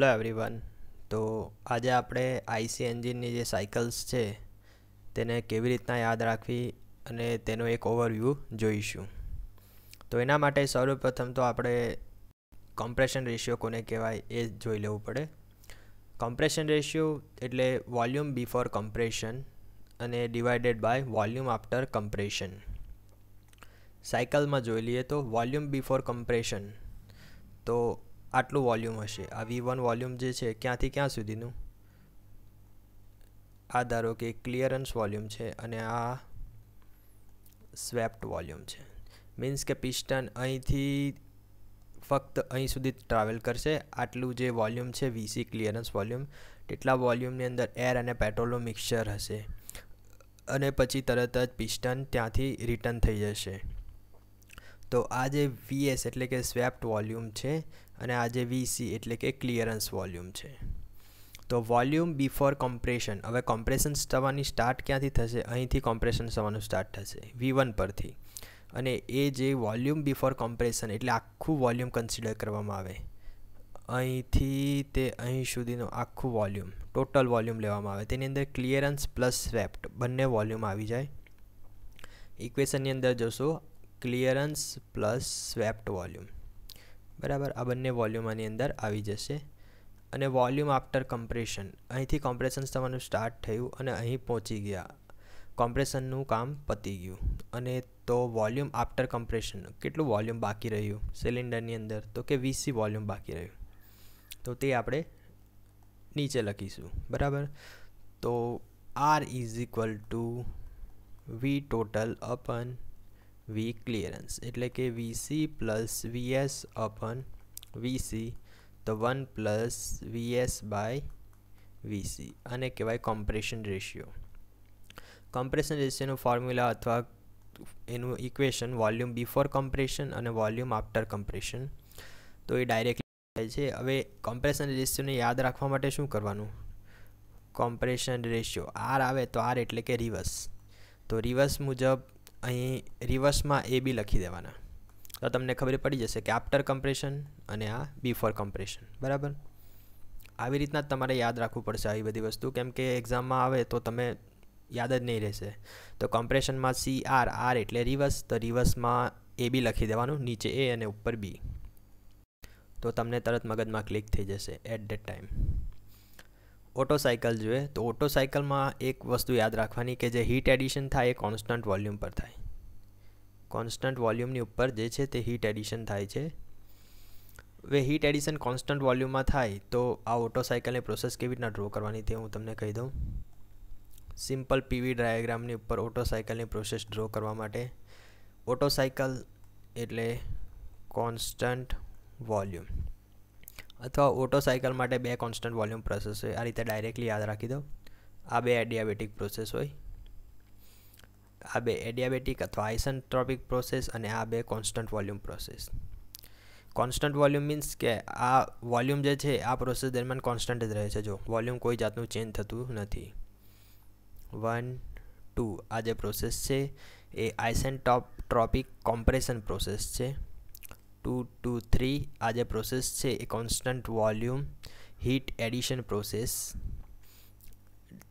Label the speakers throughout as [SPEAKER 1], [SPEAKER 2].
[SPEAKER 1] hello everyone તો આજે આપણે આઈસી એન્જિનની જે સાયકલ્સ છે તેને કેવી રીતના યાદ રાખવી અને તેનો એક ઓવરવ્યૂ જોઈશું તો એના માટે સર્વપ્રથમ તો આપણે કોમ્પ્રેશન રેશિયો કોને કહેવાય એ જોઈ લેવું પડે કોમ્પ્રેશન રેશિયો એટલે વોલ્યુમ બિફોર કમ્પ્રેશન અને divided by volume after compression સાયકલમાં જોઈ લઈએ તો વોલ્યુમ બિફોર કમ્પ્રેશન તો આટલું વોલ્યુમ હશે આ વી વન વોલ્યુમ જે છે ક્યાંથી ક્યાં સુધીનું આ ધારો કે ક્લિયરન્સ વોલ્યુમ છે અને આ સ્વેપ્ટ વોલ્યુમ છે મીન્સ કે પિસ્ટન અહીંથી ફક્ત અહીં સુધી ટ્રાવેલ કરશે આટલું જે વોલ્યુમ છે વીસી ક્લિયરન્સ વોલ્યુમ તેટલા વોલ્યુમની અંદર એર અને પેટ્રોલનું મિક્સચર હશે અને પછી તરત જ પિસ્ટન ત્યાંથી રિટર્ન થઈ જશે તો આ જે વીએસ એટલે કે સ્વેપ્ટ વોલ્યુમ છે અને આજે વીસી એટલે કે ક્લિયરન્સ વોલ્યુમ છે તો વોલ્યુમ બિફોર કોમ્પ્રેશન હવે કોમ્પ્રેશન થવાની સ્ટાર્ટ ક્યાંથી થશે અહીંથી કોમ્પ્રેશન થવાનું સ્ટાર્ટ થશે વી વન પરથી અને એ જે વોલ્યુમ બિફોર કોમ્પ્રેશન એટલે આખું વોલ્યુમ કન્સિડર કરવામાં આવે અહીંથી તે અહીં સુધીનું આખું વોલ્યુમ ટોટલ વોલ્યુમ લેવામાં આવે તેની અંદર ક્લિયરન્સ પ્લસ સ્વેપ્ટ બંને વોલ્યુમ આવી જાય ઇક્વેશનની અંદર જોશો ક્લિયરન્સ પ્લસ સ્વેપ્ટ વોલ્યુમ બરાબર આ બંને વોલ્યુમ આની અંદર આવી જશે અને વોલ્યુમ આફ્ટર કમ્પ્રેશન અહીંથી કોમ્પ્રેશન્સ તમારું સ્ટાર્ટ થયું અને અહીં પહોંચી ગયા કોમ્પ્રેશનનું કામ પતી ગયું અને તો વોલ્યુમ આફ્ટર કમ્પ્રેશન કેટલું વોલ્યુમ બાકી રહ્યું સિલિન્ડરની અંદર તો કે વીસી વોલ્યુમ બાકી રહ્યું તો તે આપણે નીચે લખીશું બરાબર તો R is equal to V total upon V clearance એટલે કે VC plus VS upon VC તો one plus VS by VC અને કહેવાય કોમ્પ્રેશન રેશિયો કોમ્પ્રેશન રેશિયોનું ફોર્મ્યુલા અથવા એનું ઇક્વેશન વોલ્યુમ બિફોર કોમ્પ્રેશન અને વોલ્યુમ આફ્ટર કોમ્પ્રેશન તો એ ડાયરેક્ટલી થાય છે હવે કોમ્પ્રેશન રેશિયોને યાદ રાખવા માટે શું કરવાનું કોમ્પ્રેશન રેશિયો આર આવે તો આર એટલે કે રિવર્સ તો રિવર્સ મુજબ અહીં રિવર્સમાં એ બી લખી દેવાના તો તમને ખબર પડી જશે કે આફ્ટર કમ્પ્રેશન અને આ બિફોર કમ્પ્રેશન બરાબર આવી રીતના જ તમારે યાદ રાખવું પડશે આવી બધી વસ્તુ કેમ કે એક્ઝામમાં આવે તો તમે યાદ જ નહીં રહેશે તો કમ્પ્રેશનમાં સી આર આર એટલે રિવર્સ તો રિવર્સમાં એ બી લખી દેવાનું નીચે એ અને ઉપર બી તો તમને તરત મગજમાં ક્લિક થઈ જશે at the time Otto cycle જોઈએ તો ઓટો સાયકલમાં એક વસ્તુ યાદ રાખવાની કે જે હીટ એડિશન થાય એ કોન્સ્ટન્ટ વોલ્યુમ પર થાય કોન્સ્ટન્ટ વોલ્યુમની ઉપર જે છે તે હીટ એડિશન થાય છે હવે હીટ એડિશન કોન્સ્ટન્ટ વોલ્યુમમાં થાય તો આ ઓટો સાયકલની પ્રોસેસ કેવી રીતના ડ્રો કરવાની તે હું તમને કહી દઉં સિમ્પલ પીવી ડાયાગ્રામની ઉપર ઓટો સાયકલની પ્રોસેસ ડ્રો કરવા માટે ઓટો સાયકલ એટલે કોન્સ્ટન્ટ વોલ્યુમ અથવા ઓટો સાયકલ માટે બે કોન્સ્ટન્ટ વોલ્યુમ પ્રોસેસ હોય આ રીતે ડાયરેક્ટલી યાદ રાખી દો આ બે એડિયાબેટિક પ્રોસેસ હોય આ બે એડિયાબેટિક અથવા આઇસનટ્રોપિક પ્રોસેસ અને આ બે constant volume process constant volume means કે આ વોલ્યુમ જે છે આ પ્રોસેસ દરમિયાન કોન્સ્ટન્ટ જ રહે છે જો વોલ્યુમ કોઈ જાતનું ચેન્જ થતું નથી વન ટુ આ જે પ્રોસેસ છે એ આઇસેન્ટોપ ટ્રોપિક કોમ્પ્રેશન પ્રોસેસ છે ટુ ટુ થ્રી આ જે પ્રોસેસ છે એ constant volume heat addition process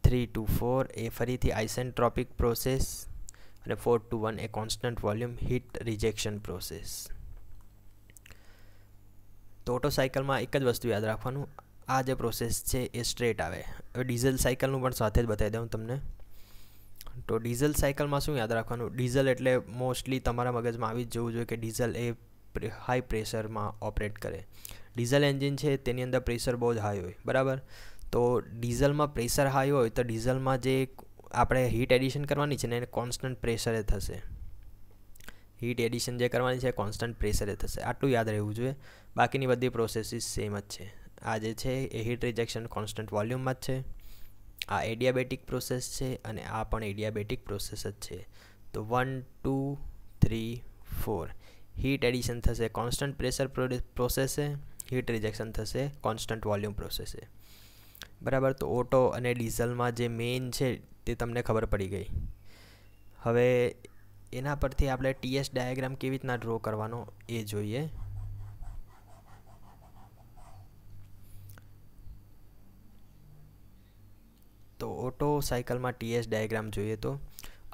[SPEAKER 1] three two four એ ફરીથી આઇસેન્ટ્રોપિક પ્રોસેસ અને ફોર ટુ વન એ constant volume heat rejection process તો ઓટો સાયકલમાં એક જ વસ્તુ યાદ રાખવાનું આ જે પ્રોસેસ છે એ સ્ટ્રેટ આવે હવે ડીઝલ સાયકલનું પણ સાથે જ બતાવી દઉં તમને તો ડીઝલ સાયકલમાં શું યાદ રાખવાનું ડીઝલ એટલે મોસ્ટલી તમારા મગજમાં આવી જ જવું જોઈએ કે ડીઝલ એ હાઈ પ્રેશરમાં ઓપરેટ કરે ડીઝલ એન્જિન છે તેની અંદર પ્રેશર બહુ જ હાઈ હોય બરાબર તો ડીઝલમાં પ્રેશર હાઈ હોય તો ડીઝલમાં જે આપણે હીટ એડિશન કરવાની છે ને એને કોન્સ્ટન્ટ પ્રેશરે થશે હીટ એડિશન જે કરવાની છે કોન્સ્ટન્ટ પ્રેશરે થશે આટલું યાદ રહેવું જોઈએ બાકીની બધી પ્રોસેસીસ સેમ જ છે આ જે છે એ હીટ રિજેક્શન કોન્સ્ટન્ટ વોલ્યુમમાં જ છે આ એડિયાબેટિક પ્રોસેસ છે અને આ પણ એડિયાબેટિક પ્રોસેસ જ છે તો one two three four heat addition થશે કોન્સ્ટન્ટ પ્રેશર પ્રોસેસે હીટ રિજેક્શન થશે કોન્સ્ટન્ટ વોલ્યુમ પ્રોસેસે બરાબર તો ઓટો અને ડીઝલમાં જે મેઇન છે તે તમને ખબર પડી ગઈ હવે એના પરથી આપણે ટીએસ ડાયાગ્રામ કેવી રીતના ડ્રો કરવાનો એ જોઈએ તો ઓટો સાયકલમાં ટીએસ ડાયાગ્રામ જોઈએ તો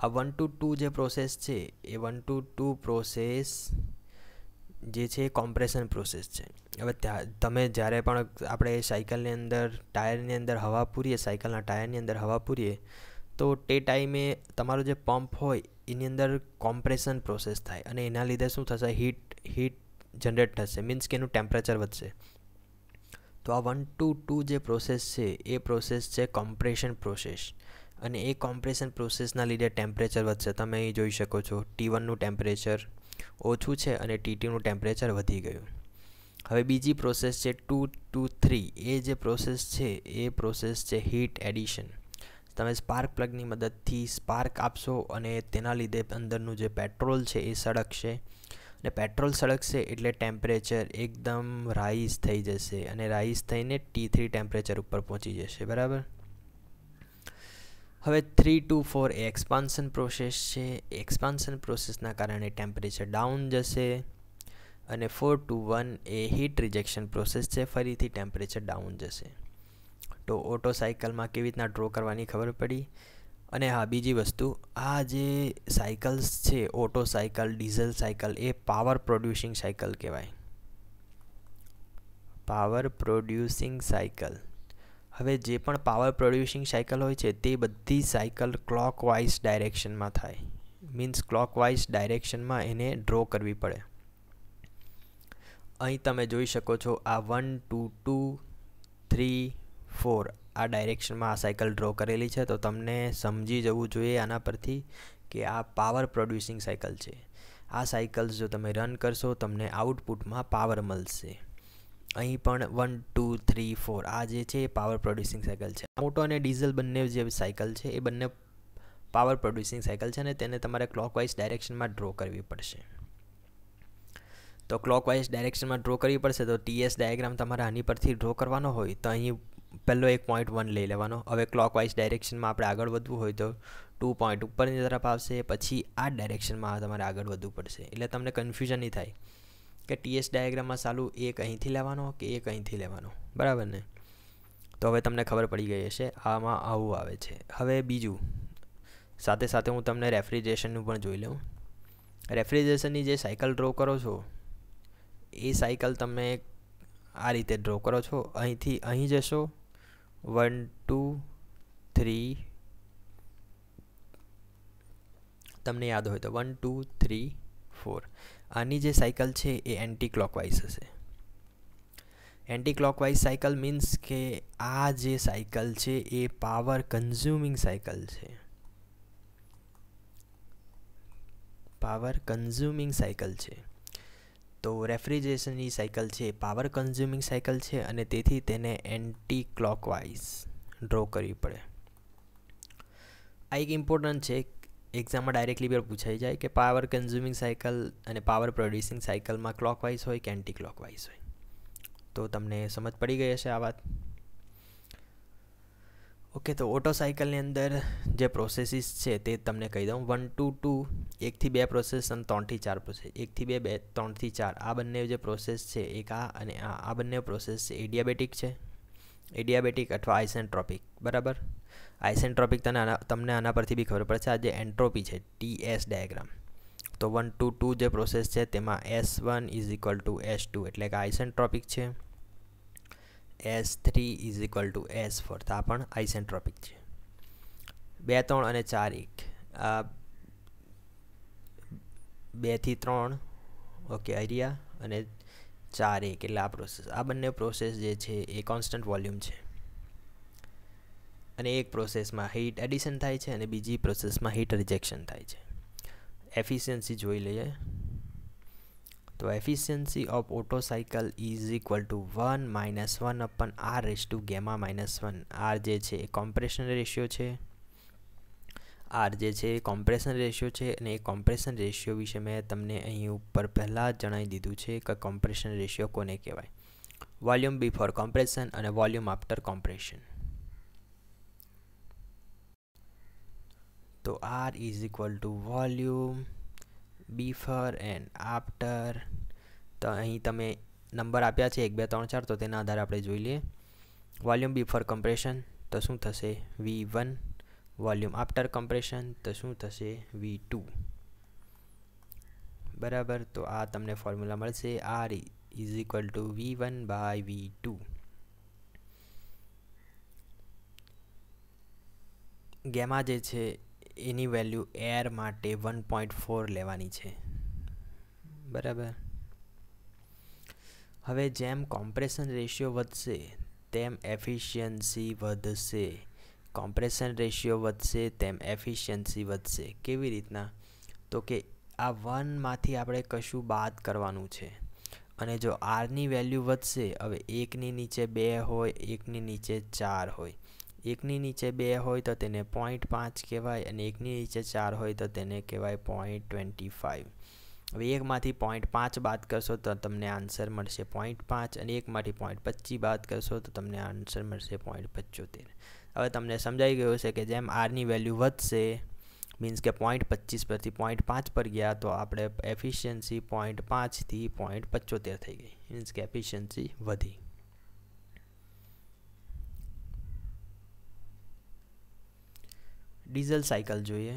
[SPEAKER 1] આ વન ટુ ટુ જે પ્રોસેસ છે એ વન ટુ ટુ પ્રોસેસ જે છે એ કોમ્પ્રેશન પ્રોસેસ છે હવે ત્યાં તમે જ્યારે પણ આપણે સાયકલની અંદર ટાયરની અંદર હવા પૂરીએ સાયકલના ટાયરની અંદર હવા પૂરીએ તો તે ટાઈમે તમારો જે પંપ હોય એની અંદર કોમ્પ્રેશન પ્રોસેસ થાય અને એના લીધે શું થશે હીટ હીટ જનરેટ થશે મીન્સ કે એનું ટેમ્પરેચર વધશે તો આ વન ટુ ટુ જે પ્રોસેસ છે એ પ્રોસેસ છે કોમ્પ્રેશન પ્રોસેસ અને એ કોમ્પ્રેશન પ્રોસેસના લીધે ટેમ્પરેચર વધશે તમે અહીં જોઈ શકો છો ટી વનનું ટેમ્પરેચર ઓછું છે અને ટી ટુનું ટેમ્પરેચર વધી ગયું હવે બીજી પ્રોસેસ છે ટુ ટુ થ્રી એ જે પ્રોસેસ છે એ પ્રોસેસ છે હીટ એડિશન તમે સ્પાર્ક પ્લગની મદદથી સ્પાર્ક આપશો અને તેના લીધે અંદરનું જે પેટ્રોલ છે એ સળગશે અને પેટ્રોલ સળગશે એટલે ટેમ્પરેચર એકદમ રાઈઝ થઈ જશે અને રાઈઝ થઈને ટી થ્રી ટેમ્પરેચર ઉપર પહોંચી જશે બરાબર હવે થ્રી ટુ ફોર એ એક્સપાન્સન પ્રોસેસ છે એક્સપાન્સન પ્રોસેસના કારણે ટેમ્પરેચર ડાઉન જશે અને ફોર ટુ વન એ હીટ રિજેક્શન પ્રોસેસ છે ફરીથી ટેમ્પરેચર ડાઉન જશે તો ઓટો સાયકલમાં કેવી રીતના ડ્રો કરવાની ખબર પડી અને હા બીજી વસ્તુ આ જે સાયકલ્સ છે ઓટો સાયકલ ડીઝલ સાયકલ એ પાવર પ્રોડ્યુસિંગ સાયકલ કહેવાય પાવર પ્રોડ્યુસિંગ સાયકલ હવે જે પણ પાવર પ્રોડ્યુસિંગ સાયકલ હોય છે તે બધી સાયકલ ક્લોકવાઇઝ ડાયરેક્શનમાં થાય મીન્સ ક્લોકવાઇઝ ડાયરેક્શનમાં એને ડ્રો કરવી પડે અહીં તમે જોઈ શકો છો આ one two two three four આ ડાયરેક્શનમાં આ સાયકલ ડ્રો કરેલી છે તો તમને સમજી જવું જોઈએ આના પરથી કે આ પાવર પ્રોડ્યુસિંગ સાયકલ છે આ સાયકલ્સ જો તમે રન કરશો તમને આઉટપુટમાં પાવર મળશે અહીં પણ વન ટુ થ્રી ફોર આ જે છે એ પાવર પ્રોડ્યુસિંગ સાયકલ છે મોટો અને ડીઝલ બંને જે સાયકલ છે એ બંને પાવર પ્રોડ્યુસિંગ સાયકલ છે અને તેને તમારે ક્લોકવાઇઝ ડાયરેક્શનમાં ડ્રો કરવી પડશે તો ક્લોકવાઇઝ ડાયરેક્શનમાં ડ્રો કરવી પડશે તો ટીએસ ડાયાગ્રામ તમારે આની પરથી ડ્રો કરવાનો હોય તો અહીં પહેલો એક પોઈન્ટ વન લઈ લેવાનો હવે ક્લોકવાઇઝ ડાયરેક્શનમાં આપણે આગળ વધવું હોય તો ટુ પોઈન્ટ ઉપરની તરફ આવશે પછી આ ડાયરેક્શનમાં તમારે આગળ વધવું પડશે એટલે તમને કન્ફ્યુઝન નહીં થાય કે ટીએસ ડાયાગ્રામમાં સાલું એક અહીંથી લેવાનો કે એક અહીંથી લેવાનો બરાબર ને તો હવે તમને ખબર પડી ગઈ હશે આમાં આવું આવે છે હવે બીજું સાથે સાથે હું તમને રેફ્રિજરેશનનું પણ જોઈ લઉં રેફ્રિજરેશનની જે સાયકલ ડ્રો કરો છો એ સાયકલ તમે આ રીતે ડ્રો કરો છો અહીંથી અહીં જશો વન ટુ થ્રી તમને યાદ હોય તો વન ટુ થ્રી ફોર આની જે સાયકલ છે એ એન્ટી ક્લોકવાઇઝ હશે એન્ટી ક્લોકવાઇઝ સાયકલ મીન્સ કે આ જે સાયકલ છે એ પાવર કન્ઝ્યુમિંગ સાયકલ છે પાવર કન્ઝ્યુમિંગ સાયકલ છે તો રેફ્રિજરેશનની સાયકલ છે પાવર કન્ઝ્યુમિંગ સાયકલ છે અને તેથી તેને એન્ટી ક્લોકવાઇઝ ડ્રો કરવી પડે આ એક ઇમ્પોર્ટન્ટ છે એક્ઝામમાં ડાયરેક્ટલી પણ પૂછાઈ જાય કે પાવર કન્ઝ્યુમિંગ સાયકલ અને પાવર પ્રોડ્યુસિંગ સાયકલમાં ક્લોકવાઇઝ હોય કે એન્ટી ક્લોકવાઇઝ હોય તો તમને સમજ પડી ગઈ હશે આ વાત ઓકે તો ઓટો સાયકલની અંદર જે પ્રોસેસીસ છે તે તમને કહી દઉં વન ટુ ટુ એકથી બે પ્રોસેસ અને ત્રણથી ચાર પ્રોસેસ એકથી બે બે ત્રણથી ચાર આ બંને જે પ્રોસેસ છે એક આ અને આ આ બંને પ્રોસેસ છે એડિયાબેટિક ડિયાબેટિક છે એ ડિયાબેટિક અથવા આઇસેન્ટ્રોપિક બરાબર આઇસેન્ટ્રોપિક તને તમને આના પરથી બી ખબર પડશે આ જે એન્ટ્રોપી છે ટી એસ ડાયાગ્રામ તો વન ટુ ટુ જે પ્રોસેસ છે તેમાં S one is equal to S two એટલે કે આઇસેન્ટ્રોપિક છે S three is equal to S four તો આ પણ આઇસેન્ટ્રોપિક છે બે ત્રણ અને ચાર એક આ બેથી ત્રણ ઓકે એરિયા અને ચાર એક એટલે આ પ્રોસેસ આ બંને પ્રોસેસ જે છે એ કોન્સ્ટન્ટ વોલ્યુમ છે અને એક પ્રોસેસમાં હીટ એડિશન થાય છે અને બીજી પ્રોસેસમાં હીટ રિજેક્શન થાય છે એફિશિયન્સી જોઈ લઈએ તો efficiency of auto cycle is equal to one minus one upon R raise to gamma minus one R જે છે એ કોમ્પ્રેશન રેશિયો છે આર જે છે એ કોમ્પ્રેશન રેશિયો છે અને એ કોમ્પ્રેશન રેશિયો વિશે મેં તમને અહીં ઉપર પહેલાં જણાવી દીધું છે કે કોમ્પ્રેશન રેશિયો કોને કહેવાય વોલ્યુમ બિફોર કોમ્પ્રેશન અને વોલ્યુમ આફ્ટર કોમ્પ્રેશન तो r is equal to volume before and after તો અહીં તમે નંબર આપ્યા છે એક બે ત્રણ ચાર તો તેના આધારે આપણે જોઈ લઈએ વોલ્યુમ બિફોર કમ્પ્રેશન તો શું થશે V one volume after compression તો શું થશે વી ટુ બરાબર તો આ તમને ફોર્મ્યુલા મળશે R is equal to V one by V two gamma જે છે એની વેલ્યુ એર માટે વન પોઈન્ટ ફોર લેવાની છે બરાબર હવે જેમ કોમ્પ્રેશન રેશિયો વધશે તેમ એફિશિયન્સી વધશે કોમ્પ્રેશન રેશિયો વધશે તેમ એફિશિયન્સી વધશે કેવી રીતના તો કે આ વનમાંથી આપણે કશું બાદ કરવાનું છે અને જો આરની વેલ્યુ વધશે હવે એકની નીચે બે હોય એકની નીચે ચાર હોય 1 ની નીચે 2 હોય તો તે ને 0.5 કહેવાય અને 1 ની નીચે 4 હોય તો તેને કહેવાય 0.25 હવે 1 માંથી 0.5 વાત કરશો તો તમને આન્સર મળશે 0.5 અને 1 માંથી 0.25 વાત કરશો તો તમને આન્સર મળશે 0.75 હવે તમને સમજાઈ ગયું હશે કે જેમ r ની વેલ્યુ વધશે મીન્સ કે 0.25 પર થી 0.5 પર ગયા તો આપડે एफिशिएंसी 0.5 થી 0.75 થઈ ગઈ મીન્સ કે एफिशिएंसी વધી ડીઝલ સાયકલ જોઈએ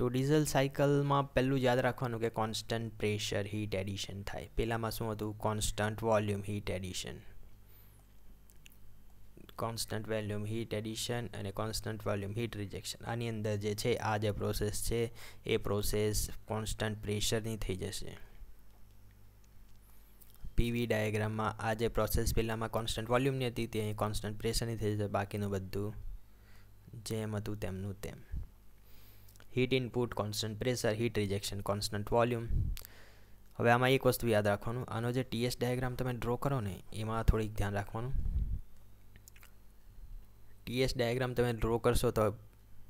[SPEAKER 1] તો ડીઝલ સાયકલમાં પહેલું યાદ રાખવાનું કે કોન્સ્ટન્ટ પ્રેશર હીટ એડિશન થાય પહેલાંમાં શું હતું constant volume heat addition constant volume heat addition અને કોન્સ્ટન્ટ વોલ્યુમ હીટ રિજેક્શન આની અંદર જે છે આ જે પ્રોસેસ છે એ પ્રોસેસ કોન્સ્ટન્ટ પ્રેશરની થઈ જશે પીવી ડાયાગ્રામમાં આ જે પ્રોસેસ પહેલાંમાં કોન્સ્ટન્ટ વોલ્યુમની હતી તે કોન્સ્ટન્ટ પ્રેશરની થઈ જશે બાકીનું બધું જેમ હતું તેમનું તેમ heat input constant pressure heat rejection constant volume હવે આમાં એક વસ્તુ યાદ રાખવાનું આનો જે ટીએસ ડાયાગ્રામ તમે ડ્રો કરો ને એમાં થોડીક ધ્યાન રાખવાનું ટીએસ ડાયાગ્રામ તમે ડ્રો કરશો તો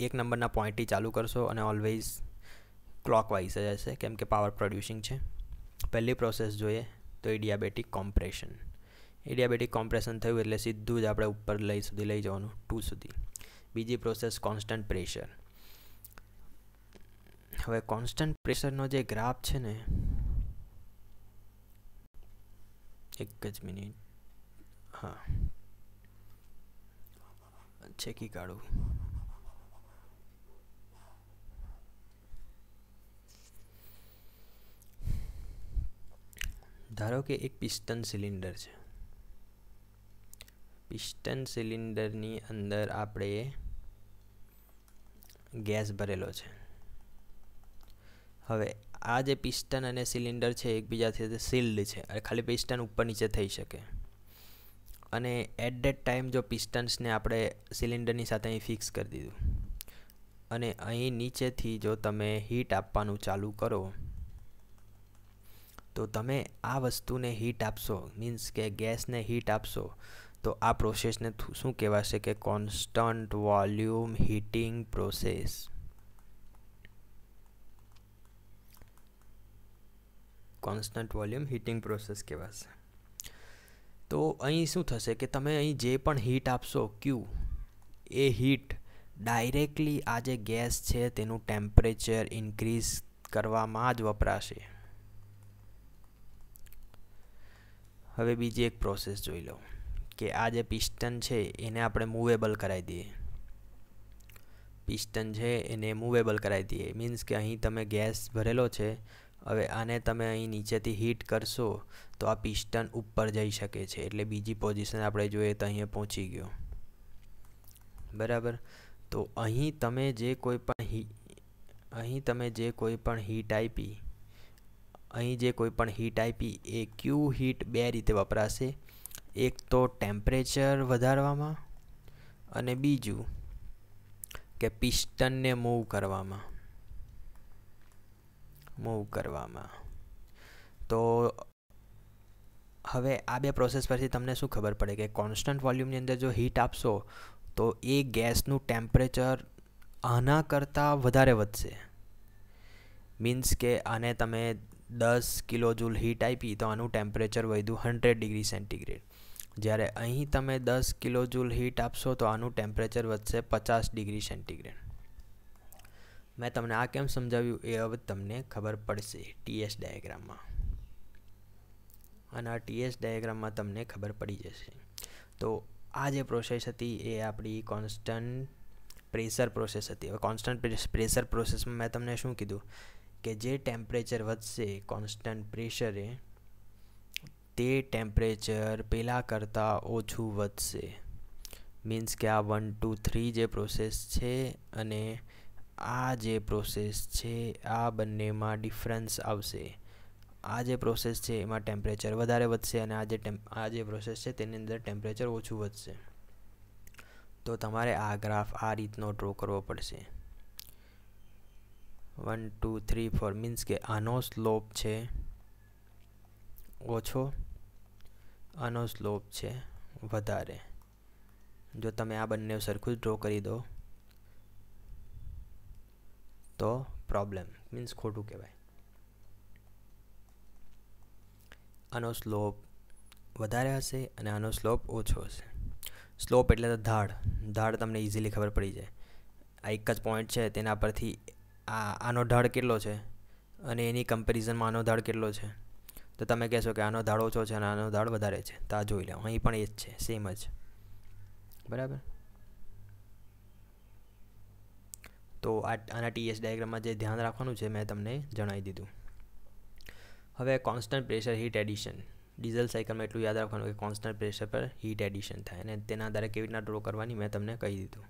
[SPEAKER 1] એક નંબરના પોઈન્ટથી ચાલુ કરશો અને ઓલવેઝ ક્લોકવાઇઝ જ હશે કેમ કે પાવર પ્રોડ્યુસિંગ છે પહેલી પ્રોસેસ જોઈએ તો એ કોમ્પ્રેશન એ કોમ્પ્રેશન થયું એટલે સીધું જ આપણે ઉપર લઈ સુધી લઈ જવાનું ટુ સુધી બીજી પ્રોસેસ કોન્સ્ટન્ટ પ્રેશર હવે કોન્સ્ટન્ટ પ્રેશરનો જે ગ્રાફ છે ને એક જ મિનિટ હા છેકી કાઢું ધારો કે એક પિસ્ટન સિલિન્ડર છે પિસ્ટન સિલિન્ડરની અંદર આપણે ગેસ ભરેલો છે હવે આ જે પિસ્ટન અને સિલિન્ડર છે એકબીજાથી સીલ્ડ છે ખાલી પિસ્ટન ઉપર નીચે થઈ શકે અને એટ ધેટ ટાઈમ જો પિસ્ટન્સને આપણે સિલિન્ડરની સાથે અહીં ફિક્સ કરી દીધું અને અહીં નીચેથી જો તમે હીટ આપવાનું ચાલુ કરો તો તમે આ વસ્તુને હીટ આપશો મીન્સ કે ગેસને હીટ આપશો તો આ પ્રોસેસને શું કહેવાશે કે constant volume heating process constant volume heating process કહેવાશે તો અહીં શું થશે કે તમે અહીં જે પણ હીટ આપશો ક્યુ એ હીટ ડાયરેક્ટલી આ જે ગેસ છે તેનું ટેમ્પરેચર ઇન્ક્રીઝ કરવામાં જ વપરાશે હવે બીજી એક પ્રોસેસ જોઈ લઉં કે આ જે પિસ્ટન છે એને આપણે મૂવેબલ કરાવી દઈએ પિસ્ટન છે એને મૂવેબલ કરાવી દઈએ મીન્સ કે અહીં તમે ગેસ ભરેલો છે હવે આને તમે અહીં નીચેથી હીટ કરશો તો આ પિસ્ટન ઉપર જઈ શકે છે એટલે બીજી પોઝિશન આપણે જોઈએ તો અહીંયા પહોંચી ગયો બરાબર તો અહીં તમે જે કોઈ પણ હી અહીં તમે જે કોઈ પણ હીટ આપી અહીં જે કોઈ પણ હીટ આપી એ ક્યુ હીટ બે રીતે વપરાશે એક તો ટેમ્પરેચર વધારવામાં અને બીજું કે પિસ્ટનને મૂવ કરવામાં મૂવ કરવામાં તો હવે આ બે પ્રોસેસ પરથી તમને શું ખબર પડે કે કોન્સ્ટન્ટ વોલ્યુમની અંદર જો હીટ આપશો તો એ ગેસનું ટેમ્પરેચર આના કરતાં વધારે વધશે મીન્સ કે આને તમે દસ કિલો જૂલ હીટ આપી તો આનું ટેમ્પરેચર વધ્યું હંડ્રેડ ડિગ્રી સેન્ટીગ્રેડ જ્યારે અહીં તમે દસ કિલો જૂલ હીટ આપશો તો આનું ટેમ્પરેચર વધશે પચાસ ડિગ્રી સેન્ટીગ્રેડ મેં તમને આ કેમ સમજાવ્યું એ હવે તમને ખબર પડશે ટીએસ ડાયાગ્રામમાં અને આ ટીએસ ડાયાગ્રામમાં તમને ખબર પડી જશે તો આ જે પ્રોસેસ હતી એ આપણી કોન્સ્ટન્ટ પ્રેશર પ્રોસેસ હતી હવે કોન્સ્ટન્ટ પ્રેશર પ્રોસેસમાં મેં તમને શું કીધું કે જે ટેમ્પરેચર વધશે કોન્સ્ટન્ટ પ્રેશરે તે ટેમ્પરેચર પહેલાં કરતાં ઓછું વધશે મીન્સ કે આ વન ટુ થ્રી જે પ્રોસેસ છે અને આ જે પ્રોસેસ છે આ બંનેમાં ડિફરન્સ આવશે આ જે પ્રોસેસ છે એમાં ટેમ્પરેચર વધારે વધશે અને આ જે આ જે પ્રોસેસ છે તેની અંદર ટેમ્પરેચર ઓછું વધશે તો તમારે આ ગ્રાફ આ રીતનો ડ્રો કરવો પડશે one two three four means કે આનો સ્લોપ છે ઓછો આનો સ્લોપ છે વધારે જો તમે આ બંને સરખું જ ડ્રો કરી દો તો પ્રોબ્લેમ મીન્સ ખોટું કહેવાય આનો સ્લોપ વધારે હશે અને આનો સ્લોપ ઓછો હશે સ્લોપ એટલે તો ધાડ ધાડ તમને ઇઝીલી ખબર પડી જાય આ એક જ પોઈન્ટ છે તેના પરથી આ આનો ઢાળ કેટલો છે અને એની કમ્પેરિઝનમાં આનો ઢાળ કેટલો છે તો તમે કહેશો કે આનો ધાળ ઓછો છે અને આનો દાળ વધારે છે તો આ જોઈ લો અહીં પણ એ જ છે સેમ જ બરાબર તો આ આના ટીએસ ડાયાગ્રામમાં જે ધ્યાન રાખવાનું છે મેં તમને જણાવી દીધું હવે constant pressure heat addition diesel સાયકલમાં એટલું યાદ રાખવાનું કે કોન્સ્ટન્ટ પ્રેશર પર હીટ એડિશન થાય અને તેના આધારે કેવી રીતના ડ્રો કરવાની મેં તમને કહી દીધું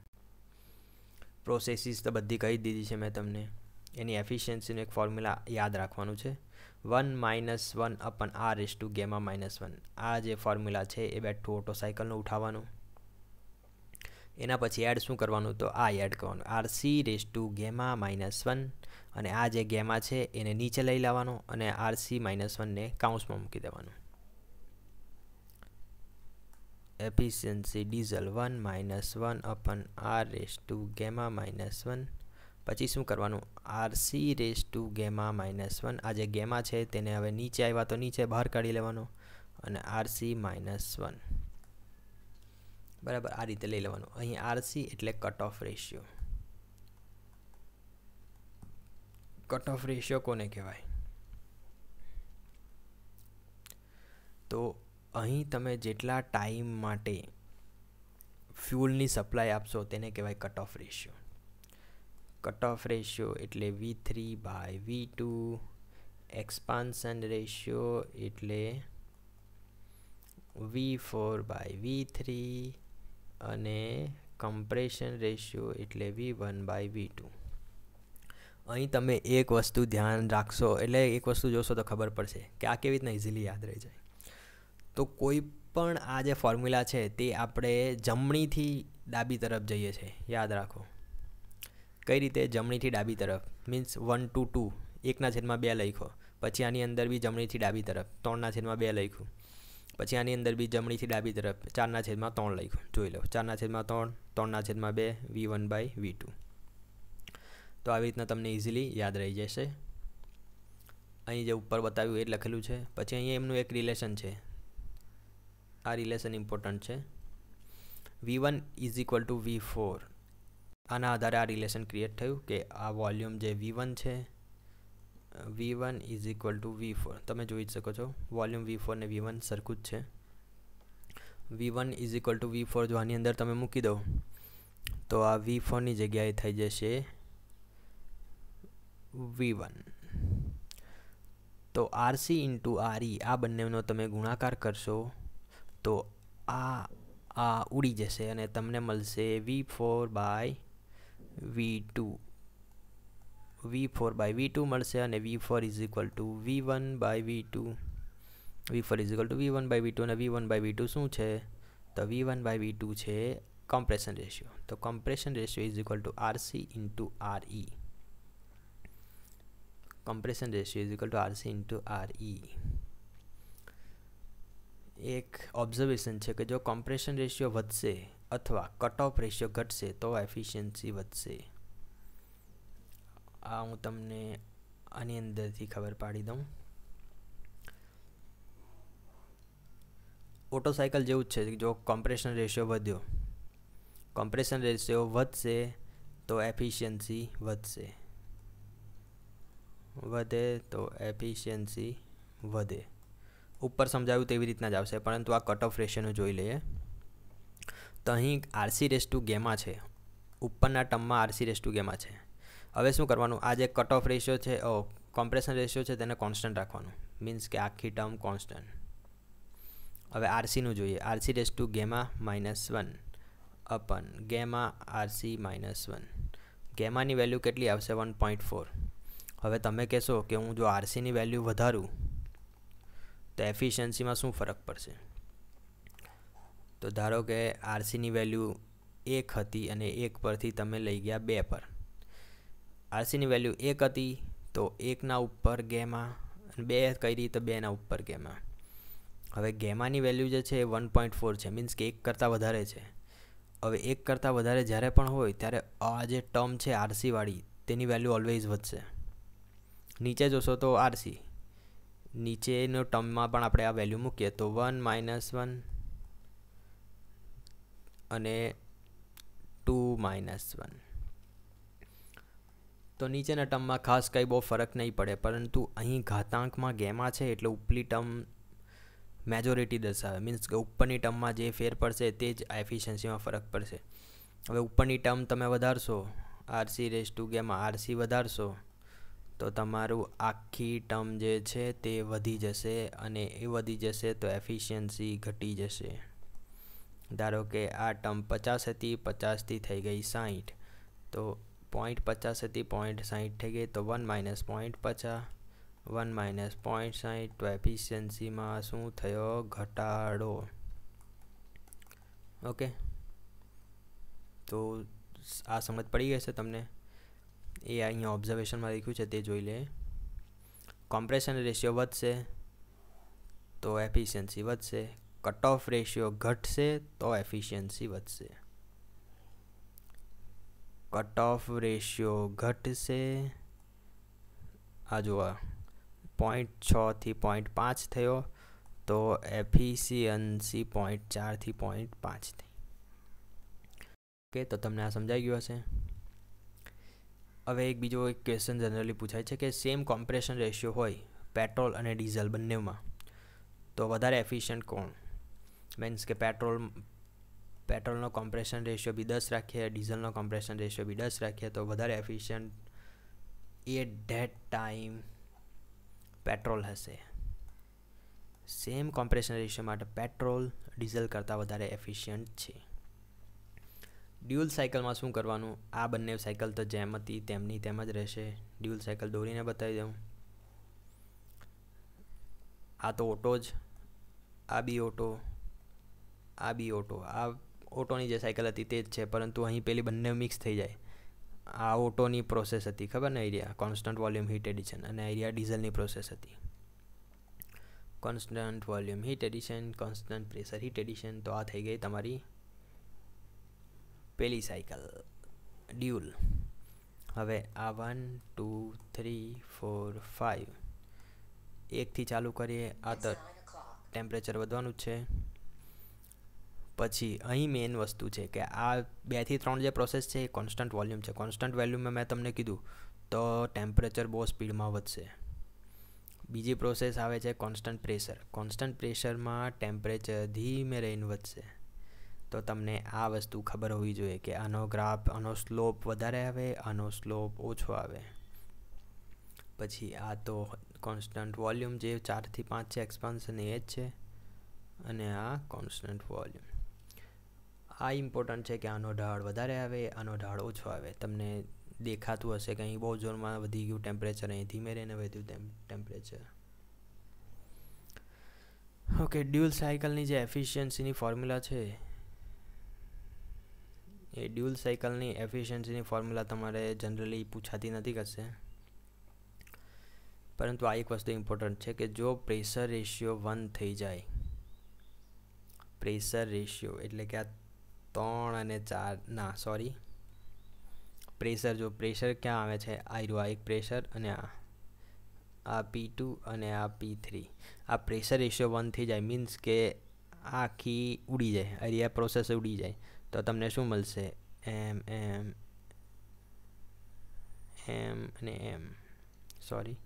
[SPEAKER 1] પ્રોસેસીસ તો બધી કહી દીધી છે મેં તમને એની એફિશિયન્સીનું એક ફોર્મ્યુલા યાદ રાખવાનું છે one minus one upon R is to gamma minus one આ જે ફોર્મ્યુલા છે એ બેઠું ઓટો સાયકલનું ઉઠાવવાનું એના પછી એડ શું કરવાનું તો આ એડ કરવાનું RC raise to gamma minus one અને આ જે ગેમા છે એને નીચે લઈ લાવવાનો અને આર સી માઇનસ વનને કાઉન્સમાં મૂકી દેવાનું efficiency diesel one minus one upon R raise to gamma minus one પછી શું કરવાનું RC raise to gamma minus one આ જે ગેમા છે તેને હવે નીચે આવ્યા તો નીચે બહાર કાઢી લેવાનો અને આરસી માઇનસ વન બરાબર આ રીતે લઈ લેવાનું અહીં આરસી એટલે cut off ratio cut off ratio કોને કહેવાય તો અહીં તમે જેટલા ટાઈમ માટે ફ્યુલની સપ્લાય આપશો તેને કહેવાય cut off ratio cut off ratio એટલે V three by V two expansion ratio એટલે V four by V three અને કમ્પ્રેશન રેશિયો એટલે V one by V two અહીં તમે એક વસ્તુ ધ્યાન રાખશો એટલે એક વસ્તુ જોશો તો ખબર પડશે કે આ કેવી રીતના ઇઝીલી યાદ રહી જાય તો કોઈ પણ આ જે ફોર્મ્યુલા છે તે આપણે જમણીથી ડાબી તરફ જઈએ છીએ યાદ રાખો કઈ રીતે જમણીથી ડાબી તરફ મીન્સ વન ટુ ટુ એકના છેદમાં બે લખ્યો પછી આની અંદર બી જમણીથી ડાબી તરફ ત્રણના છેદમાં બે લખ્યું પછી આની અંદર બી જમણીથી ડાબી તરફ ચારના છેદમાં ત્રણ લખ્યું જોઈ લો ચારના છેદમાં ત્રણ ત્રણના છેદમાં બે V one by V two તો આવી રીતના તમને ઇઝીલી યાદ રહી જશે અહીં જે ઉપર બતાવ્યું એ લખેલું છે પછી અહીંયા એમનું એક રિલેશન છે આ રિલેશન ઇમ્પોર્ટન્ટ છે V one is equal to V four આના આધારે આ રિલેશન ક્રિએટ થયું કે આ વોલ્યુમ જે વી વન છે V one is equal to V four તમે જોઈ જ શકો છો વોલ્યુમ વી ફોર ને વી વન સરખું જ છે V one is equal to V four જો આની અંદર તમે મૂકી દો તો આ વી ફોરની જગ્યાએ થઈ જશે વી વન તો આરસી ઇન્ટુ આરઈ આ બંનેનો તમે ગુણાકાર કરશો તો આ આ ઉડી જશે અને તમને મળશે વી four by v2 v4 / v2 मतलब है v4 = v1 / v2 v4 = v1 / v2 ना v1 / v2 શું છે તો v1 / v2 છે કમ્પ્રેશન રેશિયો તો compression ratio = rc * re compression ratio = rc * re એક ઓબ્ઝર્વેશન છે કે જો કમ્પ્રેશન રેશિયો વધશે અથવા કટ ઓફ રેશિયો ઘટશે તો એફિશિયન્સી વધશે આ હું તમને આની અંદરથી ખબર પાડી દઉં ઓટો સાયકલ જેવું જ છે જો કોમ્પ્રેશન રેશિયો વધ્યો કોમ્પ્રેશન રેશિયો વધશે તો એફિશિયન્સી વધશે વધે તો એફિશિયન્સી વધે ઉપર સમજાવ્યું તેવી રીતના જ આવશે પરંતુ આ કટ ઓફ રેશિયોનું જોઈ લઈએ તો અહીં આરસી રેસ ટુ ગેમા છે ઉપરના ટર્મમાં આરસી રેસ ટુ ગેમા છે હવે શું કરવાનું આ જે કટ ઓફ રેશિયો છે ઓ કોમ્પ્રેશન રેશિયો છે તેને કોન્સ્ટન્ટ રાખવાનું મીન્સ કે આખી ટર્મ કોન્સ્ટન્ટ હવે આરસીનું જોઈએ RC raise to gamma minus one upon gamma RC minus one ગેમાની વેલ્યુ કેટલી આવશે વન પોઈન્ટ ફોર હવે તમે કહેશો કે હું જો આરસીની વેલ્યુ વધારું તો એફિશિયન્સીમાં શું ફરક પડશે તો ધારો કે આરસીની વેલ્યુ એક હતી અને એક પરથી તમે લઈ ગયા બે પર આરસીની વેલ્યુ એક હતી તો એકના ઉપર ગેમા અને બે કરી તો બેના ઉપર ગેમા હવે ગેમાની વેલ્યુ જે છે એ વન પોઈન્ટ ફોર છે મીન્સ કે એક કરતાં વધારે છે હવે એક કરતાં વધારે જ્યારે પણ હોય ત્યારે આ જે ટર્મ છે આરસીવાળી તેની વેલ્યુ ઓલવેઝ વધશે નીચે જોશો તો આરસી નીચેનો ટર્મમાં પણ આપણે આ વેલ્યુ મૂકીએ તો વન માઇનસ વન અને ટુ માઇનસ વન તો નીચેના ટર્મમાં ખાસ કંઈ બહુ ફરક નહીં પડે પરંતુ અહીં ઘાતાંકમાં ગેમા છે એટલે ઉપલી ટર્મ મેજોરિટી દર્શાવે મીન્સ કે ઉપરની ટર્મમાં જે ફેર પડશે તે જ એફિશિયન્સીમાં ફરક પડશે હવે ઉપરની ટર્મ તમે વધારશો RC raise to gamma RC વધારશો તો તમારું આખી ટર્મ જે છે તે વધી જશે અને એ વધી જશે તો એફિશિયન્સી ઘટી જશે دارو કે આ ટમ 50 થી 50 થી થઈ ગઈ 60 તો 0.50 થી 0.60 થઈ ગયો તો 1 - 0.50 1 - 0.60 ટુ एफिशिएंसी માં શું થયો ઘટાડો ઓકે તો આ સમજ પડી ગઈ હશે તમને એ અહીંયા ઓબ્ઝર્વેશન માં લખ્યું છે તે જોઈ લે કમ્પ્રેશન રેશિયો વધશે તો एफिशिएंसी વધશે કટ ઓફ રેશિયો ઘટશે તો એફિશિયન્સી વધશે કટ ઓફ રેશિયો ઘટશે આ જુઓ પોઈન્ટ છથી પોઈન્ટ પાંચ થયો તો એફિશિયન્સી પોઈન્ટ ચારથી પોઈન્ટ પાંચ થઈ ઓકે તો તમને આ સમજાઈ ગયું હશે હવે એક બીજો એક ક્વેશ્ચન જનરલી પૂછાય છે કે સેમ કોમ્પ્રેશન રેશિયો હોય પેટ્રોલ અને ડીઝલ બંનેમાં તો વધારે એફિશિયન્ટ કોણ મીન્સ કે પેટ્રોલ પેટ્રોલનો કોમ્પ્રેશન રેશિયો બી દસ રાખીએ ડીઝલનો કોમ્પ્રેશન રેશિયો બી દસ રાખીએ તો વધારે એફિશિયન્ટ એ ડેટ ટાઈમ પેટ્રોલ હશે સેમ કોમ્પ્રેશન રેશિયો માટે પેટ્રોલ ડીઝલ કરતાં વધારે એફિશિયન્ટ છે ડ્યુઅલ સાયકલમાં શું કરવાનું આ બંને સાયકલ તો જેમ હતી તેમની તેમ જ રહેશે ડ્યુઅલ સાયકલ દોરીને બતાવી દઉં આ તો ઓટો જ આ બી ઓટો આ બી ઓટો આ ઓટોની જે સાયકલ હતી તે જ છે પરંતુ અહીં પેલી બંને મિક્સ થઈ જાય આ ઓટોની પ્રોસેસ હતી ખબર ને એરિયા કોન્સ્ટન્ટ વોલ્યુમ હીટ એડિશન અને એરિયા ડીઝલની પ્રોસેસ હતી constant volume heat addition constant pressure heat addition તો આ થઈ ગઈ તમારી પેલી સાયકલ ડ્યુલ હવે આ one two three four five એકથી ચાલુ કરીએ આ તો ટેમ્પરેચર વધવાનું જ છે પછી અહીં મેઇન વસ્તુ છે કે આ બેથી ત્રણ જે પ્રોસેસ છે એ કોન્સ્ટન્ટ વોલ્યુમ છે કોન્સ્ટન્ટ વેલ્યુમાં મેં તમને કીધું તો ટેમ્પરેચર બહુ સ્પીડમાં વધશે બીજી પ્રોસેસ આવે છે કોન્સ્ટન્ટ પ્રેશર કોન્સ્ટન્ટ પ્રેશરમાં ટેમ્પરેચર ધીમે રહીને વધશે તો તમને આ વસ્તુ ખબર હોવી જોઈએ કે આનો ગ્રાફ આનો સ્લોપ વધારે આવે આનો સ્લોપ ઓછો આવે પછી આ તો કોન્સ્ટન્ટ વોલ્યુમ જે ચારથી પાંચ છે એક્સપાન્સન એ જ છે અને આ કોન્સ્ટન્ટ વોલ્યુમ આ ઇમ્પોર્ટન્ટ છે કે આનો ઢાળ વધારે આવે આનો ઢાળ ઓછો આવે તમને દેખાતું હશે કે અહીં બહુ જોરમાં વધી ગયું ટેમ્પરેચર અહીં ધીમે રહીને વધ્યું ટેમ્પરેચર ઓકે ડ્યુઅલ સાયકલની જે એફિશિયન્સીની ફોર્મ્યુલા છે એ ડ્યુઅલ સાયકલની એફિશિયન્સીની ફોર્મ્યુલા તમારે જનરલી પૂછાતી નથી કશે પરંતુ આ એક વસ્તુ ઇમ્પોર્ટન્ટ છે કે જો પ્રેશર રેશિયો વન થઈ જાય પ્રેશર રેશિયો એટલે કે આ ત્રણ અને ચાર ના સોરી પ્રેશર જો પ્રેશર ક્યાં આવે છે આયરું આ એક પ્રેશર અને આ આ પી ટુ અને આ પી થ્રી આ પ્રેશર રેશિયો વન થઈ જાય મીન્સ કે આખી ઉડી જાય અરિયા પ્રોસેસ ઉડી જાય તો તમને શું મળશે એમ એમ એમ અને એમ સોરી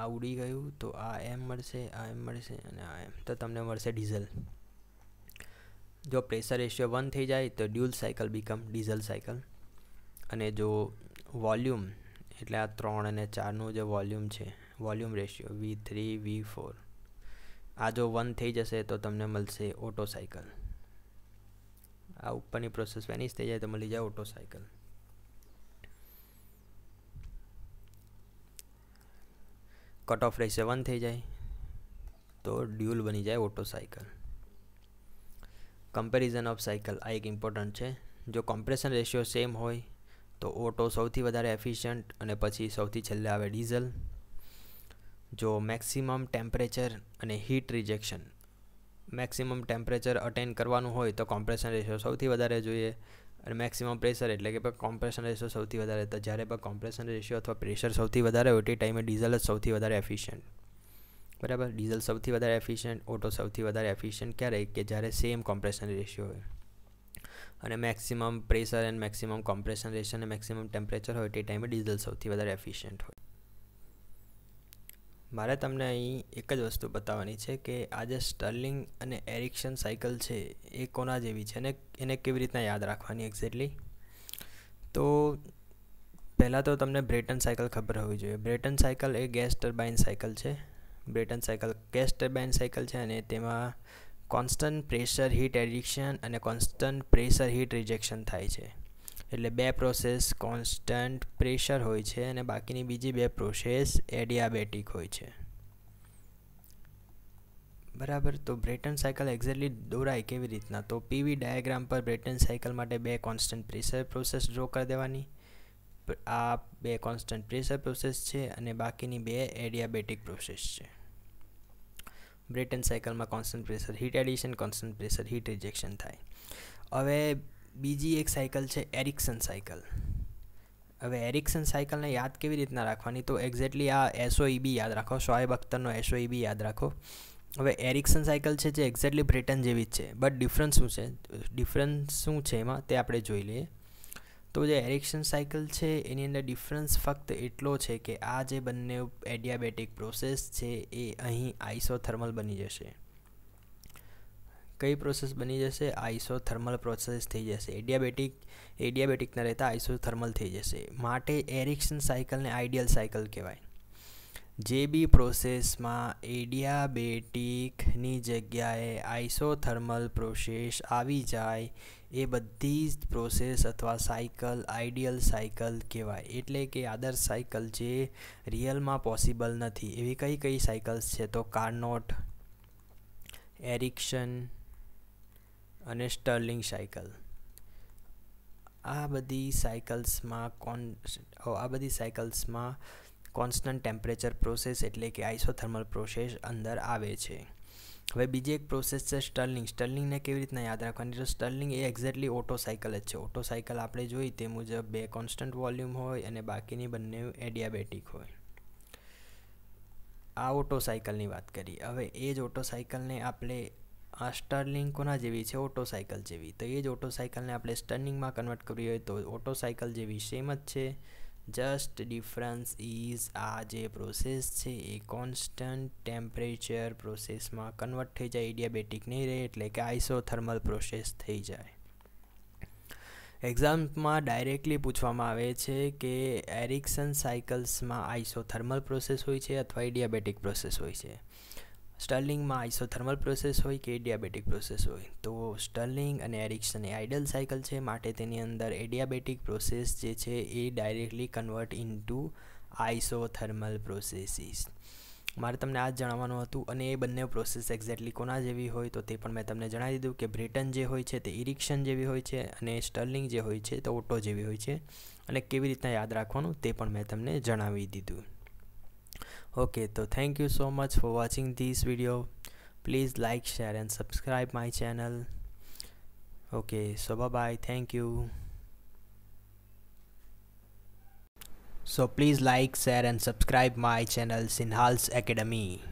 [SPEAKER 1] આ ઉડી ગયું તો આ એમ મળશે આ એમ મળશે અને આ એમ તો તમને મળશે ડીઝલ જો પ્રેશર રેશિયો વન થઈ જાય તો dual cycle become diesel cycle અને જો વોલ્યુમ એટલે આ ત્રણ અને ચારનું જે વોલ્યુમ છે volume ratio V three V four આ જો વન થઈ જશે તો તમને મળશે ઓટો સાયકલ આ ઉપરની પ્રોસેસ વેનિશ થઈ જાય તો મળી જાય auto cycle cut off ratio one થઈ જાય તો ડ્યુલ બની જાય auto cycle comparison of cycle આ એક ઇમ્પોર્ટન્ટ છે જો કોમ્પ્રેશન રેશિયો સેમ હોય તો ઓટો સૌથી વધારે એફિશિયન્ટ અને પછી સૌથી છેલ્લે આવે ડીઝલ જો મેક્સિમમ ટેમ્પરેચર અને heat rejection maximum temperature attain કરવાનું હોય તો કોમ્પ્રેશન રેશિયો સૌથી વધારે જોઈએ અને મેક્સિમમ પ્રેશર એટલે કે પણ કોમ્પ્રેશન રેશિયો સૌથી વધારે તો જ્યારે પણ કોમ્પ્રેશન રેશિયો અથવા પ્રેશર સૌથી વધારે હોય તે ટાઈમે ડીઝલ જ સૌથી વધારે એફિશિયન્ટ બરાબર ડીઝલ સૌથી વધારે એફિશિયન્ટ ઓટો સૌથી વધારે એફિશિયન્ટ ક્યારે કે જ્યારે સેમ કોમ્પ્રેશન રેશિયો હોય અને maximum pressure and maximum compression ratio અને મેક્સિમમ ટેમ્પરેચર હોય તે ટાઈમે ડીઝલ સૌથી વધારે એફિશિયન્ટ હોય મારે તમને અહીં એક જ વસ્તુ બતાવવાની છે કે આ જે સ્ટર્લિંગ અને એરિક્શન સાયકલ છે એ કોના જેવી છે અને એને કેવી રીતના યાદ રાખવાની એક્ઝેક્ટલી તો પહેલાં તો તમને બ્રેટન સાયકલ ખબર હોવી જોઈએ બ્રેટન સાયકલ એ ગેસ ટર્બાઇન સાયકલ છે Brayton cycle gas turbine cycle છે અને તેમાં કોન્સ્ટન્ટ પ્રેશર હીટ એડિક્શન અને કોન્સ્ટન્ટ પ્રેશર હીટ રિજેક્શન થાય છે એટલે બે પ્રોસેસ કોન્સ્ટન્ટ પ્રેશર હોય છે અને બાકીની બીજી બે પ્રોસેસ એડિયાબેટિક હોય છે બરાબર તો બ્રેટન સાયકલ એક્ઝેક્ટલી દોરાય કેવી રીતના તો પીવી ડાયાગ્રામ પર બ્રેટન સાયકલ માટે બે કોન્સ્ટન્ટ પ્રેશર પ્રોસેસ ડ્રો કરી દેવાની આ બે કોન્સ્ટન્ટ પ્રેશર પ્રોસેસ છે અને બાકીની બે એડિયાબેટિક પ્રોસેસ છે બ્રિટન સાયકલમાં constant pressure heat addition constant pressure heat rejection થાય હવે બીજી એક સાયકલ છે એરિક્સન સાયકલ હવે એરિક્સન સાયકલને યાદ કેવી રીતના રાખવાની તો એક્ઝેક્ટલી આ એસઓઈબી e યાદ રાખો શોએબ અખ્તરનો એસઓઈબી e યાદ રાખો હવે એરિક્સન સાયકલ છે જે એક્ઝેક્ટલી બ્રિટન જેવી જ છે બટ ડિફરન્સ શું છે ડિફરન્સ શું છે એમાં તે આપણે જોઈ લઈએ તો જે એરેક્શન સાયકલ છે એની અંદર ડિફરન્સ ફક્ત એટલો છે કે આ જે બંને એડિયાબેટિક પ્રોસેસ છે એ અહીં આઈસોથર્મલ બની જશે કઈ પ્રોસેસ બની જશે આઈસોથર્મલ પ્રોસેસ થઈ જશે એડિયાબેટિક એડિયાબેટિકના રહેતા આઈસોથર્મલ થઈ જશે માટે એરિક્સન સાયકલને આઇડિયલ સાયકલ કહેવાય જે બી પ્રોસેસમાં એડિયાબેટિકની જગ્યાએ આઇસોથર્મલ પ્રોસેસ આવી જાય એ બધી જ પ્રોસેસ અથવા સાયકલ આઈડિયલ સાયકલ કહેવાય એટલે કે આદર્શ સાયકલ જે રિયલમાં પોસિબલ નથી એવી કઈ કઈ સાયકલ્સ છે તો કાર્નોટ એરિક્શન અને સ્ટર્લિંગ સાયકલ આ બધી સાયકલ્સમાં કોન આ બધી સાયકલ્સમાં કોન્સ્ટન્ટ ટેમ્પરેચર પ્રોસેસ એટલે કે આઇસોથર્મલ પ્રોસેસ અંદર આવે છે હવે બીજી એક પ્રોસેસ છે સ્ટર્લિંગ સ્ટર્લિંગને કેવી રીતના યાદ રાખવાની તો સ્ટર્લિંગ એ એક્ઝેક્ટલી ઓટો સાયકલ જ છે ઓટો સાયકલ આપણે જોઈ તે મુજબ બે કોન્સ્ટન્ટ વોલ્યુમ હોય અને બાકીની બંને એડિયાબેટિક હોય આ ઓટો સાયકલની વાત કરી હવે એ જ ઓટો સાયકલને આપણે આ સ્ટર્લિંગ કોના જેવી છે ઓટો સાયકલ જેવી તો એ જ ઓટો સાયકલને આપણે સ્ટર્નિંગમાં કન્વર્ટ કરવી હોય તો ઓટો સાયકલ જેવી સેમ જ છે જસ્ટ ડિફરન્સ ઇઝ આ જે પ્રોસેસ છે એ કોન્સ્ટન્ટ ટેમ્પરેચર પ્રોસેસમાં કન્વર્ટ થઈ જાય એડિયાબેટિક નહીં રહે એટલે કે આઇસોથર્મલ પ્રોસેસ થઈ જાય એક્ઝામમાં ડાયરેક્ટલી પૂછવામાં આવે છે કે એરિક્સન સાયકલ્સમાં આઇસોથર્મલ પ્રોસેસ હોય છે અથવા એડિયાબેટિક પ્રોસેસ હોય છે સ્ટર્લિંગમાં આઇસોથર્મલ પ્રોસેસ હોય કે એડિયાબેટિક પ્રોસેસ હોય તો સ્ટર્લિંગ અને એરિક્સન એ આઇડલ સાયકલ છે માટે તેની અંદર એડિયાબેટિક પ્રોસેસ જે છે એ directly convert into isothermal processes મારે તમને આ જ જણાવવાનું હતું અને એ બંને પ્રોસેસ એક્ઝેક્ટલી કોના જેવી હોય તો તે પણ મેં તમને જણાવી દીધું કે બ્રિટન જે હોય છે તે ઇરિક્શન જેવી હોય છે અને સ્ટર્લિંગ જે હોય છે તે ઓટો જેવી હોય છે અને કેવી રીતના યાદ રાખવાનું તે પણ મેં તમને જણાવી દીધું okay so thank you so much for watching this video please like share and subscribe my channel okay so bye bye thank you so please like share and subscribe my channel sinhal's academy